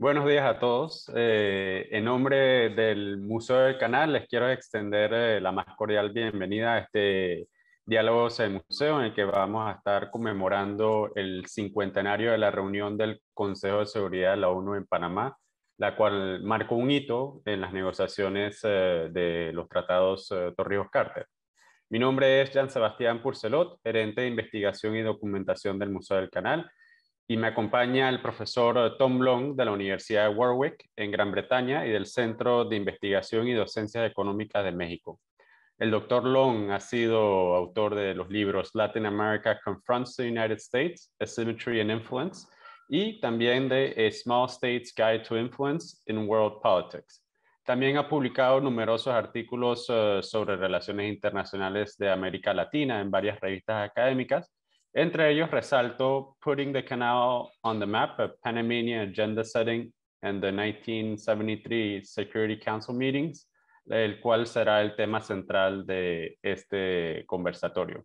Buenos días a todos. Eh, en nombre del Museo del Canal les quiero extender eh, la más cordial bienvenida a este diálogo del museo en el que vamos a estar conmemorando el cincuentenario de la reunión del Consejo de Seguridad de la ONU en Panamá, la cual marcó un hito en las negociaciones eh, de los tratados Torrijos-Carter. Mi nombre es Jean Sebastián Purcelot, gerente de investigación y documentación del Museo del Canal y me acompaña el profesor eh, Tom Long de la Universidad de Warwick en Gran Bretaña y del Centro de Investigación y Docencia Económicas de México. El doctor Long ha sido autor de los libros Latin America Confronts the United States, Asymmetry and Influence, y también de A Small States Guide to Influence in World Politics. También ha publicado numerosos artículos eh, sobre relaciones internacionales de América Latina en varias revistas académicas entre ellos resalto Putting the Canal on the Map, a Panamanian Agenda Setting and the 1973 Security Council Meetings, el cual será el tema central de este conversatorio.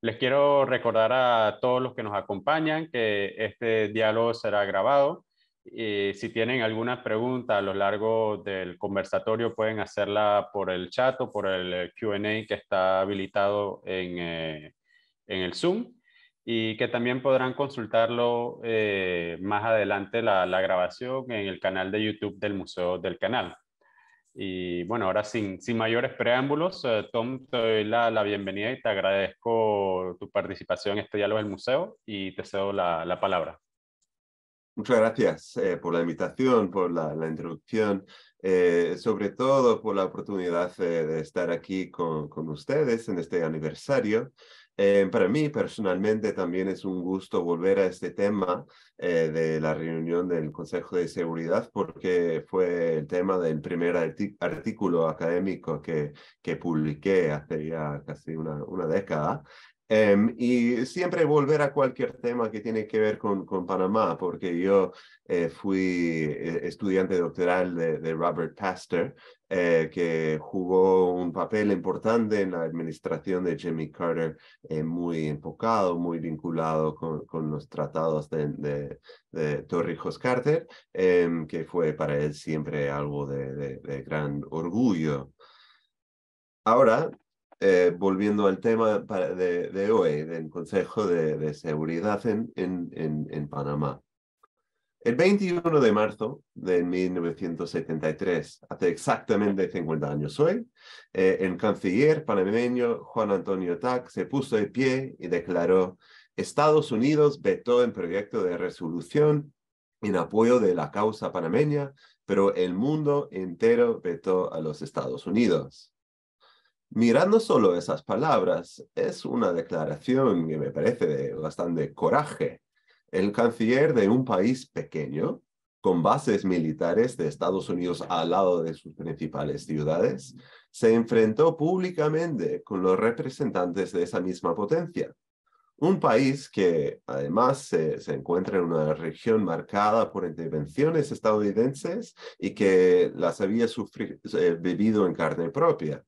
Les quiero recordar a todos los que nos acompañan que este diálogo será grabado. Y si tienen alguna pregunta a lo largo del conversatorio, pueden hacerla por el chat o por el QA que está habilitado en, eh, en el Zoom y que también podrán consultarlo eh, más adelante la, grabación en el canal de YouTube del Museo del Canal. Y bueno, ahora sin, sin mayores preámbulos, eh, Tom, te doy la, bienvenida y te agradezco tu participación en este diálogo del museo y te cedo la, la palabra. Muchas gracias eh, por la invitación, por la, introducción, sobre todo por la oportunidad de estar aquí con, con, ustedes en este aniversario eh, para mí personalmente también es un gusto volver a este tema eh, de la reunión del Consejo de Seguridad porque fue el tema del primer artículo académico que, que publiqué hace ya casi una, una década Em, y siempre volver a cualquier tema que tiene que ver con, Panamá, porque yo eh, fui eh, estudiante doctoral de, Robert Pastor, eh, que jugó un papel importante en la administración de Jimmy Carter, muy enfocado, muy vinculado con, los tratados de, Torrijos Carter, em, que fue para él siempre algo de gran orgullo. Ahora, eh, volviendo al tema de, hoy, del Consejo de, Seguridad en, Panamá. El 21 de marzo de 1973, hace exactamente 50 años hoy, eh, el canciller panameño Juan Antonio Tac se puso de pie y declaró, Estados Unidos vetó el proyecto de resolución en apoyo de la causa panameña, pero el mundo entero vetó a los Estados Unidos. Mirando solo esas palabras, es una declaración que me parece de bastante coraje. El canciller de un país pequeño, con bases militares de Estados Unidos al lado de sus principales ciudades, se enfrentó públicamente con los representantes de esa misma potencia. Un país que además se, encuentra en una región marcada por intervenciones estadounidenses y que las había eh, vivido en carne propia.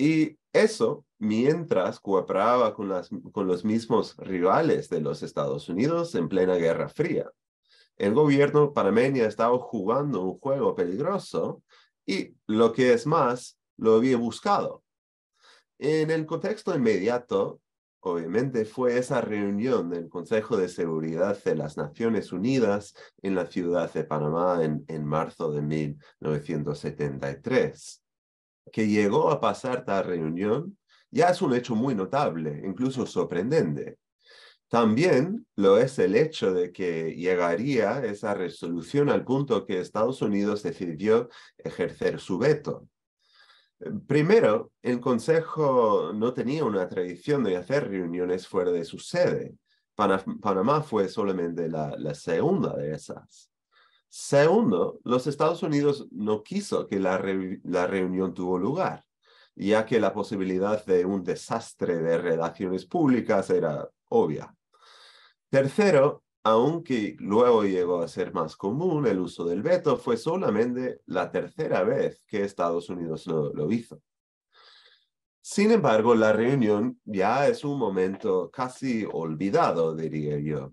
Y eso mientras cooperaba con, los mismos rivales de los Estados Unidos en plena Guerra Fría. El gobierno panameño estaba jugando un juego peligroso y, lo que es más, lo había buscado. En el contexto inmediato, obviamente, fue esa reunión del Consejo de Seguridad de las Naciones Unidas en la ciudad de Panamá en, en marzo de 1973 que llegó a pasar tal reunión ya es un hecho muy notable, incluso sorprendente. También lo es el hecho de que llegaría esa resolución al punto que Estados Unidos decidió ejercer su veto. Primero, el Consejo no tenía una tradición de hacer reuniones fuera de su sede. Panamá fue solamente la segunda de esas. Segundo, los Estados Unidos no quiso que la, reunión tuvo lugar, ya que la posibilidad de un desastre de relaciones públicas era obvia. Tercero, aunque luego llegó a ser más común el uso del veto, fue solamente la tercera vez que Estados Unidos lo, hizo. Sin embargo, la reunión ya es un momento casi olvidado, diría yo,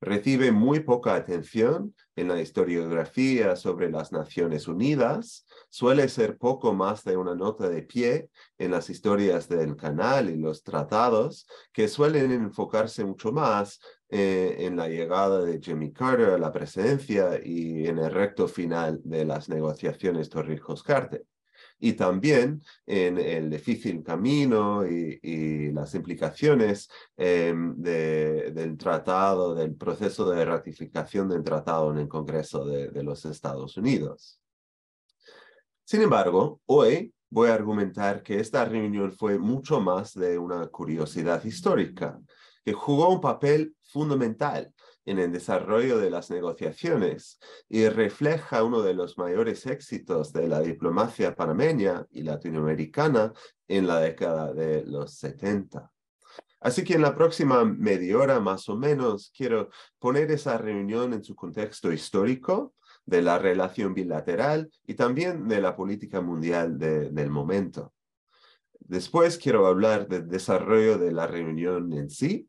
Recibe muy poca atención en la historiografía sobre las Naciones Unidas, suele ser poco más de una nota de pie en las historias del canal y los tratados, que suelen enfocarse mucho más eh, en la llegada de Jimmy Carter a la presidencia y en el recto final de las negociaciones Torrijos-Carter y también en el difícil camino y, las implicaciones eh, del tratado, del proceso de ratificación del tratado en el Congreso de los Estados Unidos. Sin embargo, hoy voy a argumentar que esta reunión fue mucho más de una curiosidad histórica, que jugó un papel fundamental en el desarrollo de las negociaciones y refleja uno de los mayores éxitos de la diplomacia panameña y latinoamericana en la década de los 70. Así que en la próxima media hora más o menos quiero poner esa reunión en su contexto histórico de la relación bilateral y también de la política mundial del momento. Después quiero hablar del desarrollo de la reunión en sí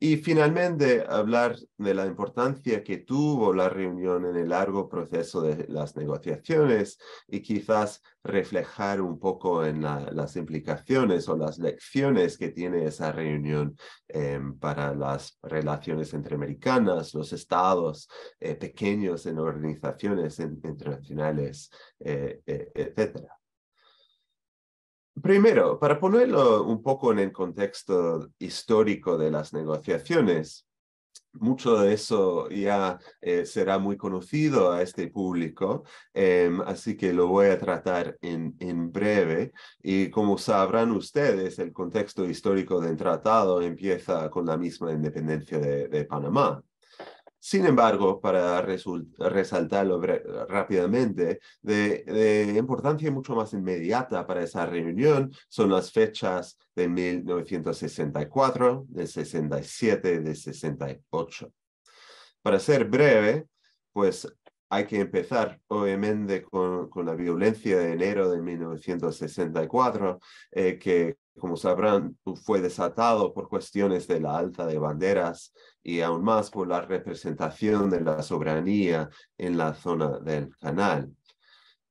y finalmente, hablar de la importancia que tuvo la reunión en el largo proceso de las negociaciones y quizás reflejar un poco en las implicaciones o las lecciones que tiene esa reunión eh, para las relaciones entreamericanas, los estados eh, pequeños en organizaciones internacionales, eh, e, etcétera. etc. Primero, para ponerlo un poco en el contexto histórico de las negociaciones, mucho de eso ya eh, será muy conocido a este público, em, así que lo voy a tratar en, breve. Y como sabrán ustedes, el contexto histórico del tratado empieza con la misma independencia de Panamá. Sin embargo, para resaltarlo rápidamente, de, importancia mucho más inmediata para esa reunión son las fechas de 1964, de 67, de 68. Para ser breve, pues hay que empezar obviamente con, la violencia de enero de 1964, eh, que como sabrán fue desatado por cuestiones de la alta de banderas y aún más por la representación de la soberanía en la zona del canal.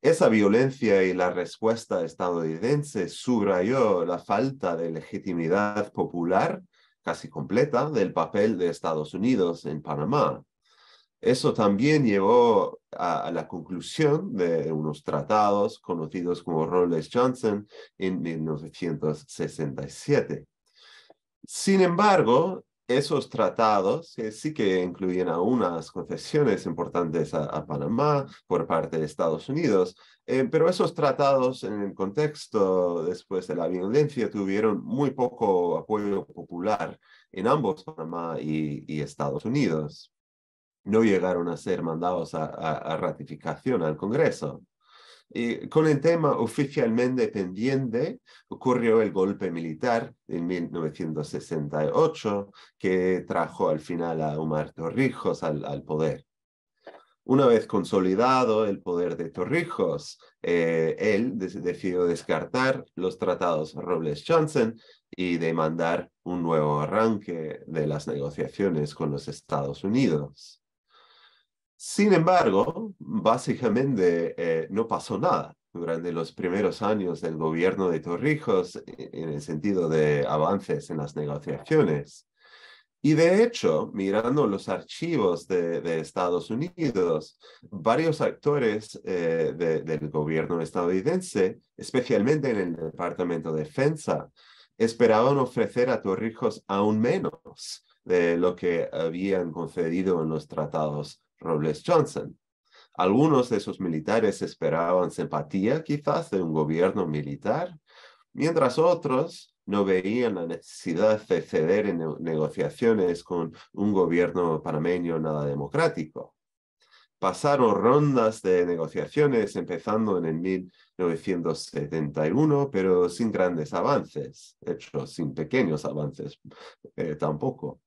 Esa violencia y la respuesta estadounidense subrayó la falta de legitimidad popular casi completa del papel de Estados Unidos en Panamá eso también llevó a, la conclusión de unos tratados conocidos como Rolles-Johnson en 1967. Sin embargo, esos tratados sí que incluyen algunas concesiones importantes a, Panamá por parte de Estados Unidos, eh, pero esos tratados en el contexto después de la violencia tuvieron muy poco apoyo popular en ambos Panamá y Estados Unidos no llegaron a ser mandados a, ratificación al Congreso. Y con el tema oficialmente pendiente ocurrió el golpe militar en 1968 que trajo al final a Omar Torrijos al, poder. Una vez consolidado el poder de Torrijos, eh, él decidió descartar los tratados Robles-Johnson y demandar un nuevo arranque de las negociaciones con los Estados Unidos. Sin embargo, básicamente eh, no pasó nada durante los primeros años del gobierno de Torrijos e-, en el sentido de avances en las negociaciones. Y de hecho, mirando los archivos de, Estados Unidos, varios actores eh, del gobierno estadounidense, especialmente en el Departamento de Defensa, esperaban ofrecer a Torrijos aún menos de lo que habían concedido en los tratados Robles Johnson. Algunos de sus militares esperaban simpatía quizás de un gobierno militar, mientras otros no veían la necesidad de ceder en negociaciones con un gobierno panameño nada democrático. Pasaron rondas de negociaciones empezando en el 1971, pero sin grandes avances, de hecho, sin pequeños avances eh, tampoco.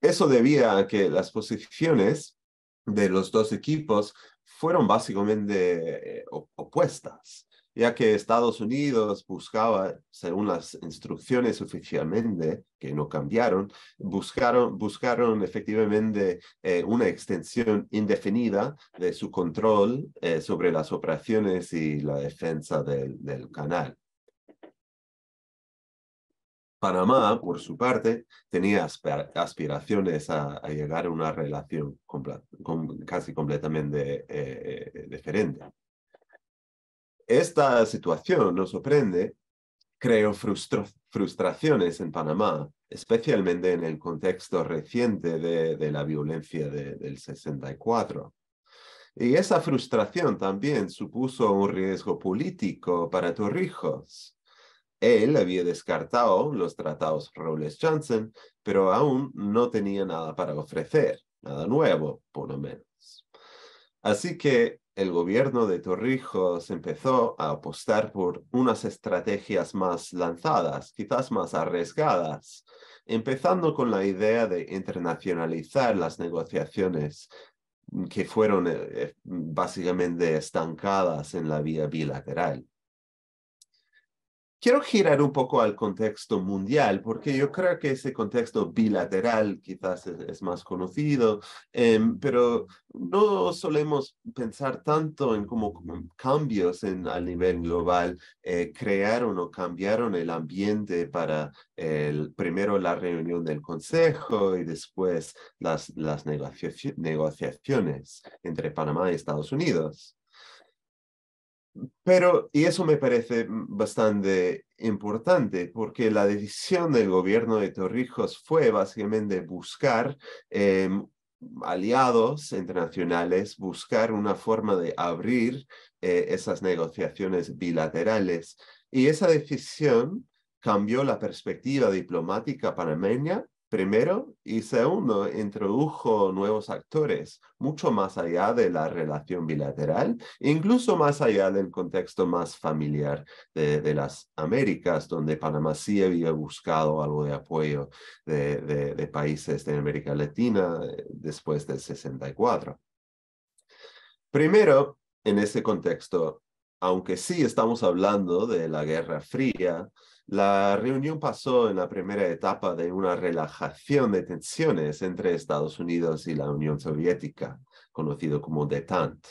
Eso debía a que las posiciones de los dos equipos fueron básicamente eh, opuestas, ya que Estados Unidos buscaba, según las instrucciones oficialmente, que no cambiaron, buscaron, buscaron efectivamente eh, una extensión indefinida de su control eh, sobre las operaciones y la defensa del canal. Panamá, por su parte, tenía aspiraciones a, llegar a una relación casi completamente eh, eh, diferente. Esta situación nos sorprende, creó frustraciones en Panamá, especialmente en el contexto reciente de, la violencia del 64. Y esa frustración también supuso un riesgo político para Torrijos él había descartado los tratados Rowles-Johnson, pero aún no tenía nada para ofrecer, nada nuevo, por lo menos. Así que el gobierno de Torrijos empezó a apostar por unas estrategias más lanzadas, quizás más arriesgadas, empezando con la idea de internacionalizar las negociaciones que fueron eh, eh, básicamente estancadas en la vía bilateral. Quiero girar un poco al contexto mundial, porque yo creo que ese contexto bilateral quizás es, más conocido, em, pero no solemos pensar tanto en cómo cambios en, a nivel global eh, crearon o cambiaron el ambiente para primero la reunión del Consejo y después las negociaciones entre Panamá y Estados Unidos. Pero, y eso me parece bastante importante, porque la decisión del gobierno de Torrijos fue básicamente buscar em, aliados internacionales, buscar una forma de abrir eh, esas negociaciones bilaterales. Y esa decisión cambió la perspectiva diplomática panameña Primero y segundo, introdujo nuevos actores, mucho más allá de la relación bilateral, incluso más allá del contexto más familiar de, las Américas, donde Panamá sí había buscado algo de apoyo de, países de América Latina eh, después del 64. Primero, en ese contexto, aunque sí estamos hablando de la Guerra Fría, la reunión pasó en la primera etapa de una relajación de tensiones entre Estados Unidos y la Unión Soviética, conocido como DETANT.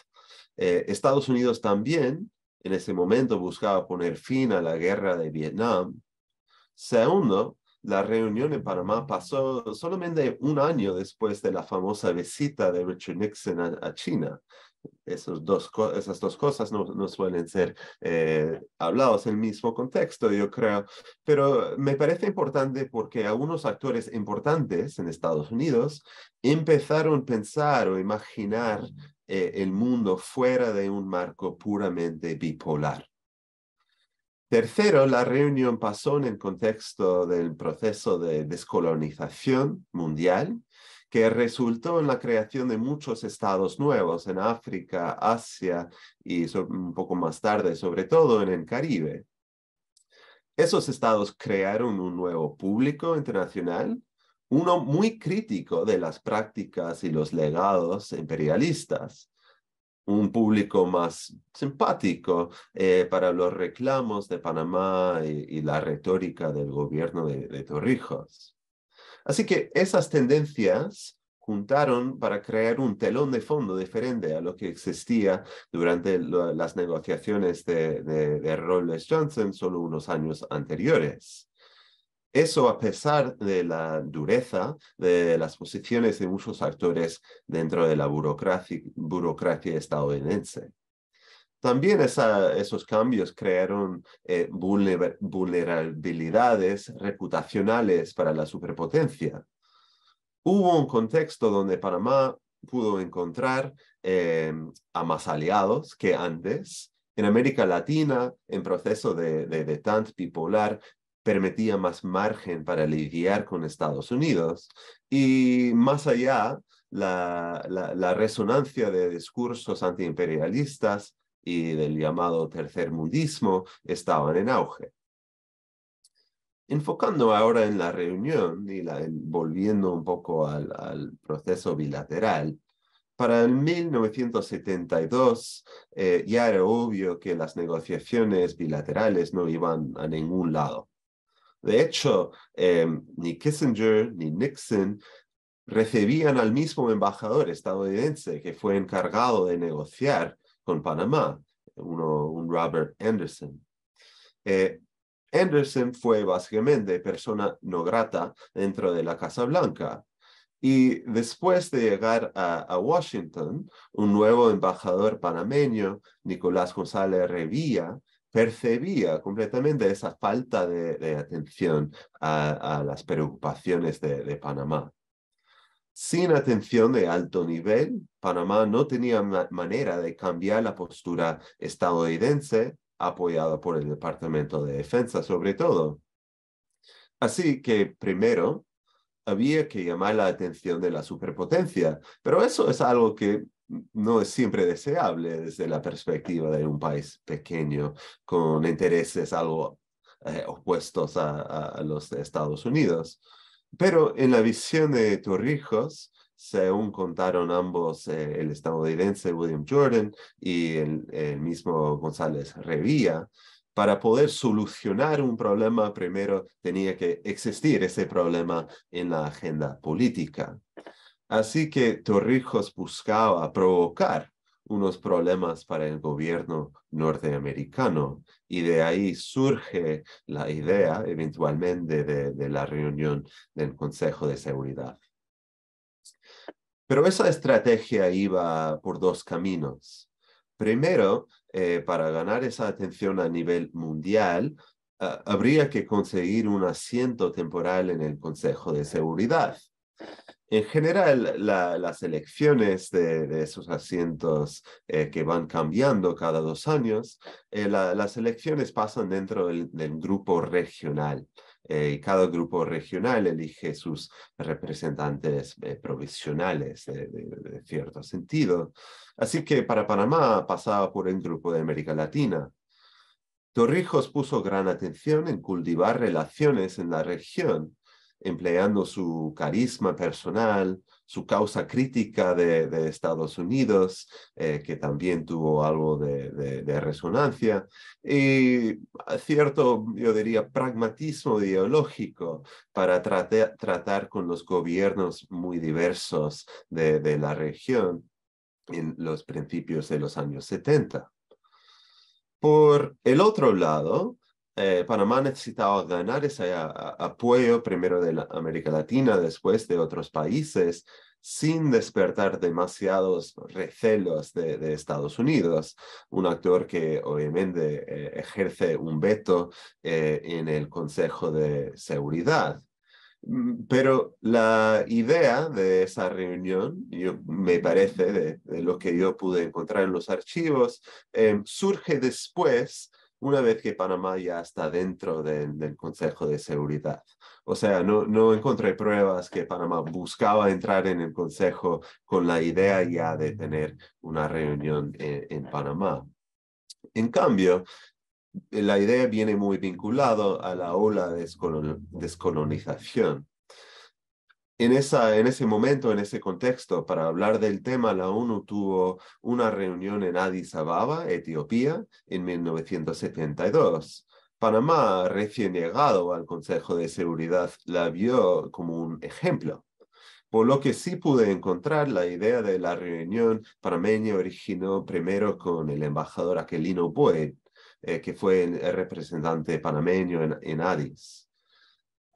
Eh, Estados Unidos también en ese momento buscaba poner fin a la guerra de Vietnam. Segundo, la reunión en Panamá pasó solamente un año después de la famosa visita de Richard Nixon a China, esas dos cosas no, suelen ser eh, hablados en el mismo contexto, yo creo, pero me parece importante porque algunos actores importantes en Estados Unidos empezaron a pensar o imaginar eh, el mundo fuera de un marco puramente bipolar. Tercero, la reunión pasó en el contexto del proceso de descolonización mundial que resultó en la creación de muchos estados nuevos en África, Asia y un poco más tarde, sobre todo en el Caribe. Esos estados crearon un nuevo público internacional, uno muy crítico de las prácticas y los legados imperialistas, un público más simpático eh, para los reclamos de Panamá y, la retórica del gobierno de Torrijos. Así que esas tendencias juntaron para crear un telón de fondo diferente a lo que existía durante las negociaciones de, de, Johnson solo unos años anteriores. Eso a pesar de la dureza de las posiciones de muchos actores dentro de la burocracia estadounidense. También esos cambios crearon eh, vulnerabilidades reputacionales para la superpotencia. Hubo un contexto donde Panamá pudo encontrar eh, a más aliados que antes. En América Latina, en proceso de, de, bipolar, permitía más margen para lidiar con Estados Unidos. Y más allá, la resonancia de discursos antiimperialistas y del llamado Tercer Mundismo, estaban en auge. Enfocando ahora en la reunión y volviendo un poco al, proceso bilateral, para el 1972 eh, ya era obvio que las negociaciones bilaterales no iban a ningún lado. De hecho, em, ni Kissinger ni Nixon recibían al mismo embajador estadounidense que fue encargado de negociar con Panamá, uno, un Robert Anderson. Eh, Anderson fue básicamente persona no grata dentro de la Casa Blanca. Y después de llegar a, Washington, un nuevo embajador panameño, Nicolás González Revilla, percibía completamente esa falta de, atención a, las preocupaciones de Panamá. Sin atención de alto nivel, Panamá no tenía manera de cambiar la postura estadounidense apoyada por el Departamento de Defensa sobre todo. Así que primero había que llamar la atención de la superpotencia, pero eso es algo que no es siempre deseable desde la perspectiva de un país pequeño con intereses algo eh, opuestos a, a, los de Estados Unidos. Pero en la visión de Torrijos, según contaron ambos eh, el estadounidense William Jordan y el, el, mismo González Revilla, para poder solucionar un problema, primero tenía que existir ese problema en la agenda política. Así que Torrijos buscaba provocar unos problemas para el gobierno norteamericano y de ahí surge la idea eventualmente de, la reunión del Consejo de Seguridad. Pero esa estrategia iba por dos caminos. Primero, eh, para ganar esa atención a nivel mundial, ah, habría que conseguir un asiento temporal en el Consejo de Seguridad en general, las elecciones de, esos asientos eh, que van cambiando cada dos años, eh, las elecciones pasan dentro del, grupo regional. Eh, y cada grupo regional elige sus representantes provisionales, de cierto sentido. Así que para Panamá pasaba por el grupo de América Latina. Torrijos puso gran atención en cultivar relaciones en la región empleando su carisma personal, su causa crítica de, Estados Unidos, eh, que también tuvo algo de, resonancia, y cierto, yo diría, pragmatismo ideológico para tratar con los gobiernos muy diversos de la región en los principios de los años 70. Por el otro lado, eh, Panamá necesitaba ganar ese apoyo primero de América Latina, después de otros países, sin despertar demasiados recelos de, Estados Unidos, un actor que obviamente eh, ejerce un veto eh, en el Consejo de Seguridad. Mm, pero la idea de esa reunión, yo, me parece, de, de, lo que yo pude encontrar en los archivos, surge después una vez que Panamá ya está dentro del Consejo de Seguridad. O sea, no, encontré pruebas que Panamá buscaba entrar en el Consejo con la idea ya de tener una reunión en, eh, en Panamá. En cambio, la idea viene muy vinculada a la ola de descolonización en, ese momento, en ese contexto, para hablar del tema, la ONU tuvo una reunión en Addis Ababa, Etiopía, en 1972. Panamá, recién llegado al Consejo de Seguridad, la vio como un ejemplo. Por lo que sí pude encontrar, la idea de la reunión panameña originó primero con el embajador Aquelino Boyd, eh, que fue el representante panameño en Addis.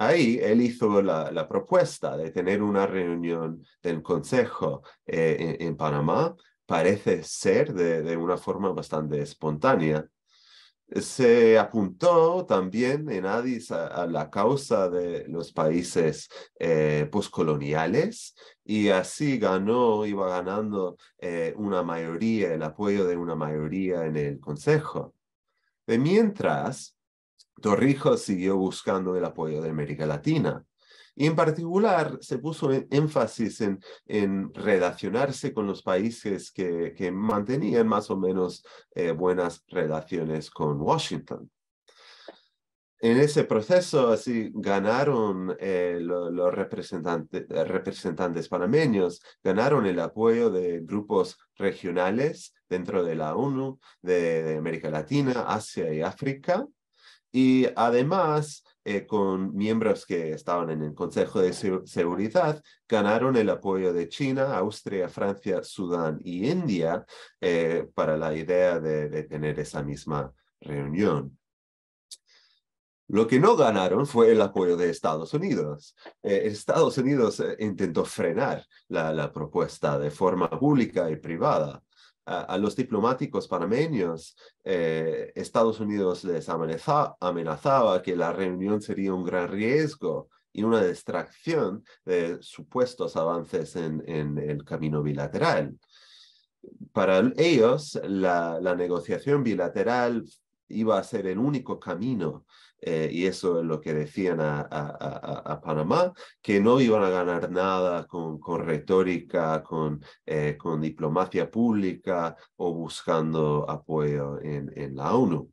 Ahí él hizo la, propuesta de tener una reunión del Consejo eh, en, Panamá. Parece ser de, una forma bastante espontánea se apuntó también en Addis a, la causa de los países eh, postcoloniales y así ganó, iba ganando eh, una mayoría, el apoyo de una mayoría en el Consejo. De mientras, Torrijos siguió buscando el apoyo de América Latina. Y en particular se puso énfasis en, relacionarse con los países que, mantenían más o menos eh, buenas relaciones con Washington. En ese proceso, así ganaron eh, los eh, representantes, panameños, ganaron el apoyo de grupos regionales dentro de la ONU, de América Latina, Asia y África, y además, eh, con miembros que estaban en el Consejo de Seguridad, ganaron el apoyo de China, Austria, Francia, Sudán y India eh, para la idea de, tener esa misma reunión. Lo que no ganaron fue el apoyo de Estados Unidos. Eh, Estados Unidos intentó frenar la, propuesta de forma pública y privada a, los diplomáticos panameños, eh, Estados Unidos les amenazaba que la reunión sería un gran riesgo y una distracción de supuestos avances en, el camino bilateral. Para ellos, la, la negociación bilateral iba a ser el único camino eh, y eso es lo que decían a, Panamá, que no iban a ganar nada con, retórica, eh, con, diplomacia pública o buscando apoyo en la ONU.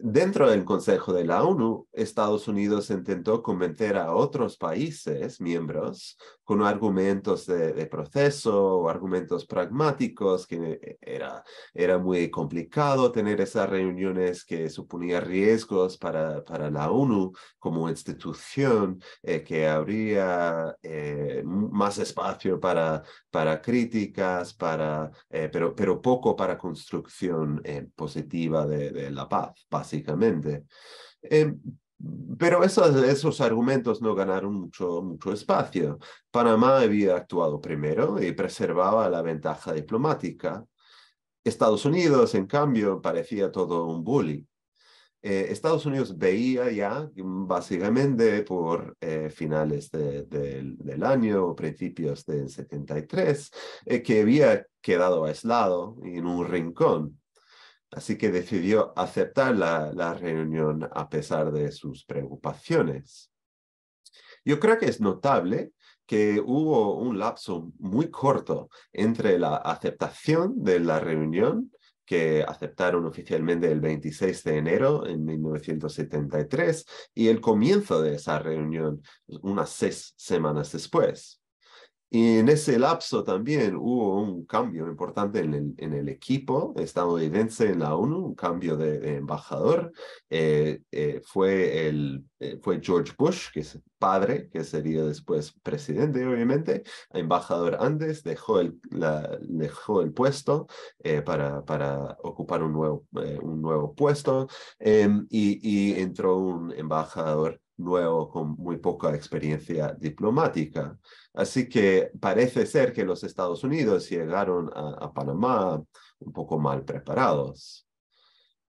Dentro del Consejo de la ONU, Estados Unidos intentó convencer a otros países miembros con argumentos de, proceso argumentos pragmáticos que eh, era, era, muy complicado tener esas reuniones que suponían riesgos para, para la ONU como institución, eh, que habría eh, más espacio para para críticas, para, eh, pero, pero poco para construcción eh, positiva de, la paz, básicamente. Eh, pero esos, esos argumentos no ganaron mucho, mucho espacio. Panamá había actuado primero y preservaba la ventaja diplomática. Estados Unidos, en cambio, parecía todo un bully. Eh, Estados Unidos veía ya mm, básicamente por eh, finales del año o principios del 73 eh, que había quedado aislado en un rincón. Así que decidió aceptar la reunión a pesar de sus preocupaciones. Yo creo que es notable que hubo un lapso muy corto entre la aceptación de la reunión que aceptaron oficialmente el 26 de enero en 1973 y el comienzo de esa reunión unas seis semanas después. Y en ese lapso también hubo un cambio importante en el, en el equipo estadounidense en la ONU, un cambio de, embajador. Eh, eh, fue, el, eh, fue George Bush, que es padre, que sería después presidente, obviamente, embajador antes, dejó el, dejó el puesto para, para ocupar un nuevo, un nuevo puesto em, y, y entró un embajador nuevo con muy poca experiencia diplomática. Así que parece ser que los Estados Unidos llegaron a, Panamá un poco mal preparados.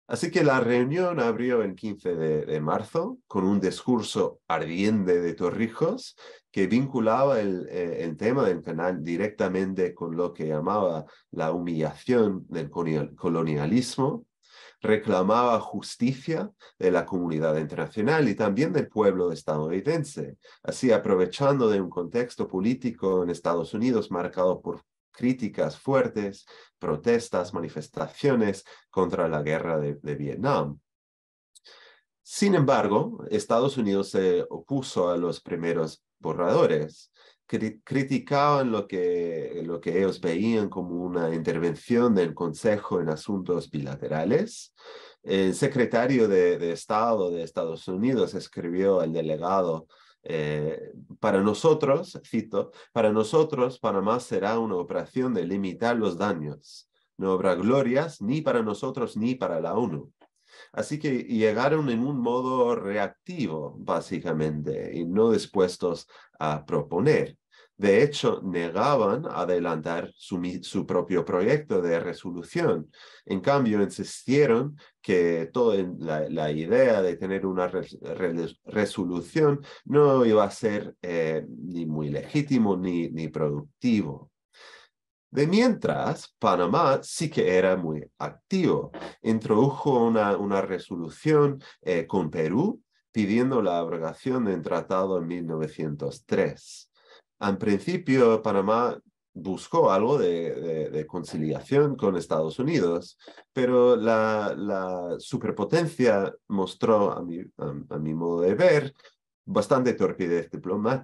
Así que la reunión abrió el 15 de, marzo con un discurso ardiente de Torrijos que vinculaba el, eh, el, tema del canal directamente con lo que llamaba la humillación del colonialismo reclamaba justicia de la comunidad internacional y también del pueblo estadounidense, así aprovechando de un contexto político en Estados Unidos marcado por críticas fuertes, protestas, manifestaciones contra la guerra de, Vietnam. Sin embargo, Estados Unidos se opuso a los primeros borradores criticaban lo que, lo que ellos veían como una intervención del Consejo en asuntos bilaterales. El secretario de, Estado de Estados Unidos escribió al delegado eh, para nosotros, cito, para nosotros Panamá será una operación de limitar los daños. No habrá glorias ni para nosotros ni para la ONU. Así que llegaron en un modo reactivo, básicamente, y no dispuestos a proponer. De hecho, negaban adelantar su, propio proyecto de resolución. En cambio, insistieron que toda la, idea de tener una resolución no iba a ser eh, ni muy legítimo ni, ni productivo. De mientras, Panamá sí que era muy activo. Introdujo una, resolución eh, con Perú pidiendo la abrogación del tratado en 1903. Al principio, Panamá buscó algo de, conciliación con Estados Unidos, pero la, superpotencia mostró, a mi, modo de ver, bastante torpidez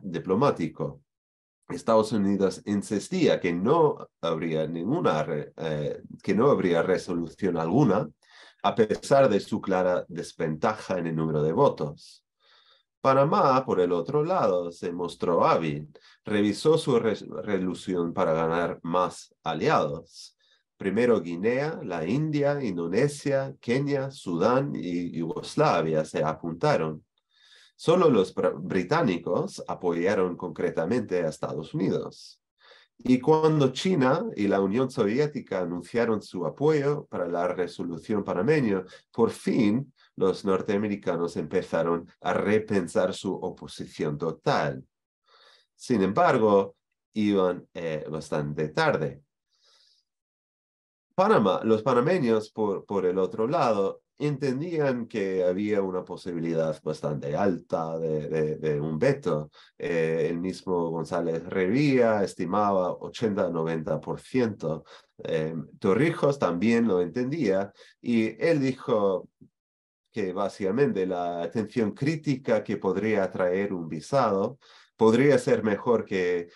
diplomático Estados Unidos insistía que no habría ninguna, eh, que no habría resolución alguna, a pesar de su clara desventaja en el número de votos. Panamá, por el otro lado, se mostró hábil, revisó su resolución para ganar más aliados. Primero Guinea, la India, Indonesia, Kenia, Sudán y Yugoslavia se apuntaron. Solo los británicos apoyaron concretamente a Estados Unidos. Y cuando China y la Unión Soviética anunciaron su apoyo para la resolución panameña, por fin los norteamericanos empezaron a repensar su oposición total. Sin embargo, iban eh, bastante tarde los panameños, por, por el otro lado, entendían que había una posibilidad bastante alta de, un veto. Eh, el mismo González Revía estimaba 80-90%. Eh, Torrijos también lo entendía y él dijo que básicamente la atención crítica que podría atraer un visado podría ser mejor eh,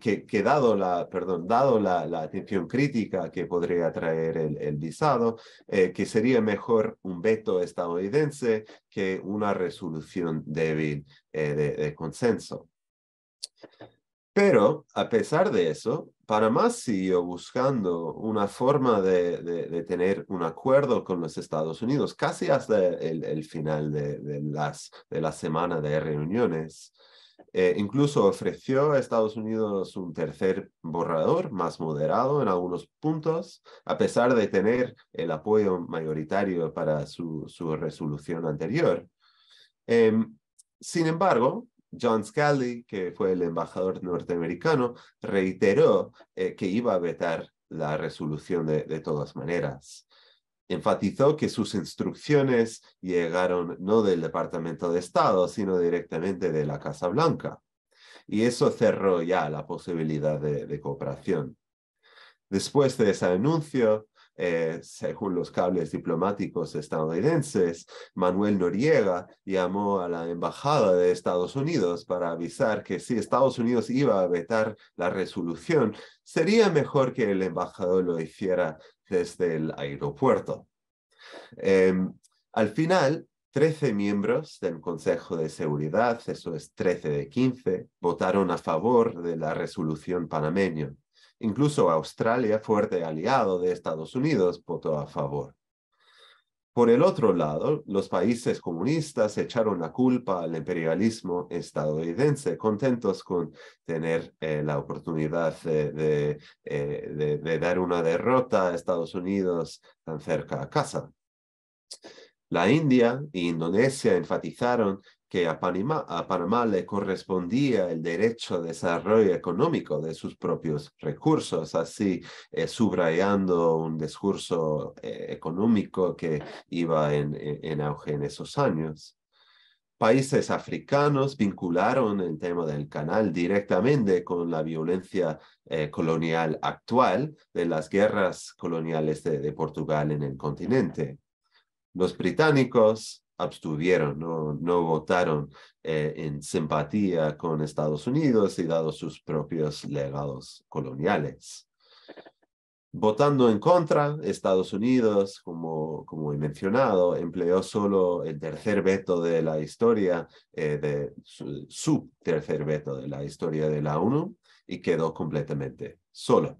que, que, dado, la, perdón, dado la, atención crítica que podría traer el, visado, eh, que sería mejor un veto estadounidense que una resolución débil eh, de, consenso. Pero a pesar de eso, Panamá siguió buscando una forma de, de, tener un acuerdo con los Estados Unidos, casi hasta el, final de, de, las, de la semana de reuniones. Eh, incluso ofreció a Estados Unidos un tercer borrador más moderado en algunos puntos, a pesar de tener el apoyo mayoritario para su, resolución anterior. Em, sin embargo, John Scally, que fue el embajador norteamericano, reiteró eh, que iba a vetar la resolución de todas maneras. Enfatizó que sus instrucciones llegaron no del Departamento de Estado, sino directamente de la Casa Blanca. Y eso cerró ya la posibilidad de, cooperación. Después de ese anuncio, eh, según los cables diplomáticos estadounidenses, Manuel Noriega llamó a la Embajada de Estados Unidos para avisar que si Estados Unidos iba a vetar la resolución, sería mejor que el embajador lo hiciera desde el aeropuerto. Em, al final, 13 miembros del Consejo de Seguridad, eso es 13 de 15, votaron a favor de la resolución panameña. Incluso Australia, fuerte aliado de Estados Unidos, votó a favor. Por el otro lado, los países comunistas echaron la culpa al imperialismo estadounidense, contentos con tener eh, la oportunidad eh, de, de, dar una derrota a Estados Unidos tan cerca a casa. La India e Indonesia enfatizaron que a Panamá, le correspondía el derecho de desarrollo económico de sus propios recursos, así eh, subrayando un discurso eh, económico que iba en, auge en esos años países africanos vincularon el tema del canal directamente con la violencia eh, colonial actual de las guerras coloniales de, Portugal en el continente. Los británicos abstuvieron, no, no votaron eh, en simpatía con Estados Unidos y dado sus propios legados coloniales. Votando en contra, Estados Unidos, como, como he mencionado, empleó solo el tercer veto de la historia, eh, de su, tercer veto de la historia de la ONU y quedó completamente solo.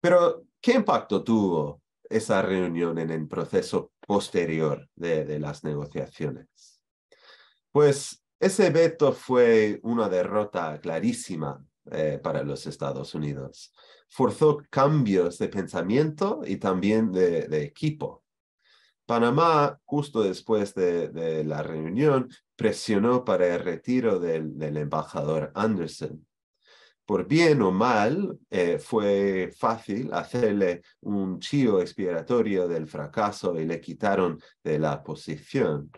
Pero, ¿qué impacto tuvo esa reunión en el proceso posterior de, las negociaciones. Pues ese veto fue una derrota clarísima eh, para los Estados Unidos. Forzó cambios de pensamiento y también de, equipo. Panamá, justo después de, la reunión, presionó para el retiro del embajador Anderson, por bien o mal, eh, fue fácil hacerle un chío expiratorio del fracaso y le quitaron de la posición.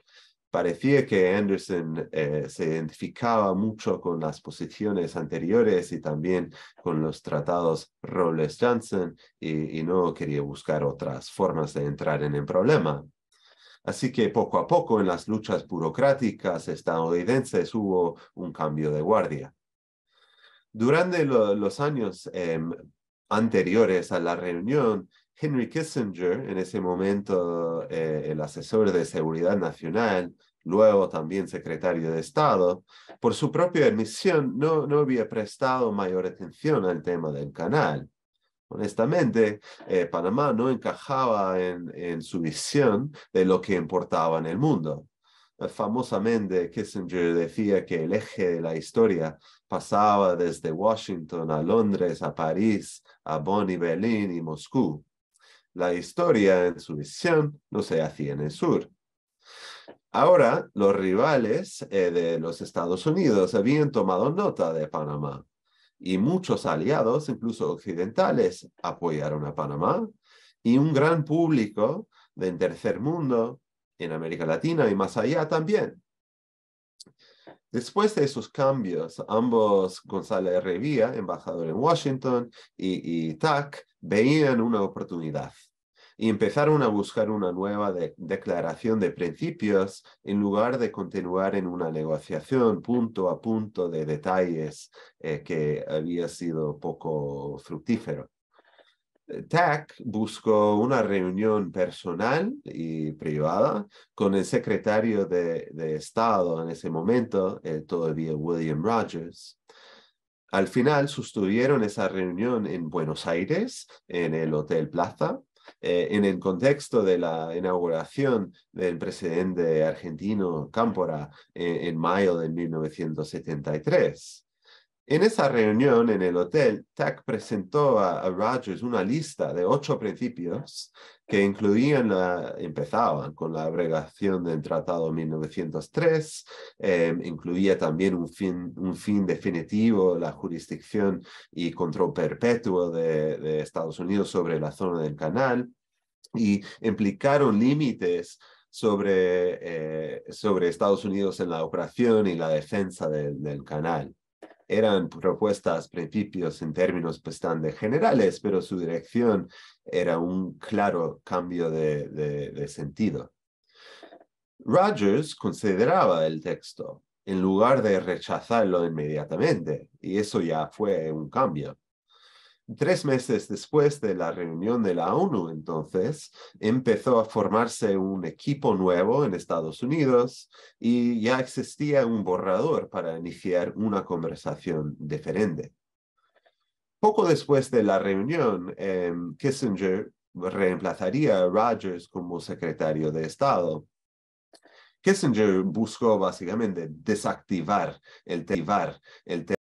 Parecía que Anderson eh, se identificaba mucho con las posiciones anteriores y también con los tratados Rolles-Johnson y no quería buscar otras formas de entrar en el problema. Así que poco a poco en las luchas burocráticas estadounidenses hubo un cambio de guardia. Durante los años em, anteriores a la reunión, Henry Kissinger, en ese momento eh, el asesor de seguridad nacional, luego también secretario de Estado, por su propia admisión no, había prestado mayor atención al tema del canal. Honestamente, eh, Panamá no encajaba en, en su visión de lo que importaba en el mundo famosamente Kissinger decía que el eje de la historia pasaba desde Washington a Londres, a París, a Bonn y Berlín y Moscú. La historia en su visión no se hacía en el sur. Ahora, los rivales eh, de los Estados Unidos habían tomado nota de Panamá y muchos aliados, incluso occidentales, apoyaron a Panamá y un gran público del tercer mundo en América Latina y más allá también Después de esos cambios, ambos, González Revía, embajador en Washington, y, TAC, veían una oportunidad y empezaron a buscar una nueva declaración de principios en lugar de continuar en una negociación punto a punto de detalles eh, que había sido poco fructífero. Eh, TAC buscó una reunión personal y privada con el secretario de, Estado en ese momento, eh, todavía William Rogers. Al final sostuvieron esa reunión en Buenos Aires, en el Hotel Plaza, eh, en el contexto de la inauguración del presidente argentino Cámpora en mayo de 1973. En esa reunión en el hotel, Tack presentó a, Rogers una lista de ocho principios que incluían empezaban con la abrogación del Tratado 1903, em, incluía también un fin, un fin definitivo, la jurisdicción y control perpetuo de, Estados Unidos sobre la zona del canal, y implicaron límites sobre, eh, sobre Estados Unidos en la operación y la defensa del canal eran propuestas, principios en términos bastante pues, generales, pero su dirección era un claro cambio de, de sentido. Rogers consideraba el texto en lugar de rechazarlo inmediatamente, y eso ya fue un cambio. Tres meses después de la reunión de la ONU, entonces, empezó a formarse un equipo nuevo en Estados Unidos y ya existía un borrador para iniciar una conversación diferente. Poco después de la reunión, eh, Kissinger reemplazaría a Rogers como secretario de Estado. Kissinger buscó básicamente desactivar el, el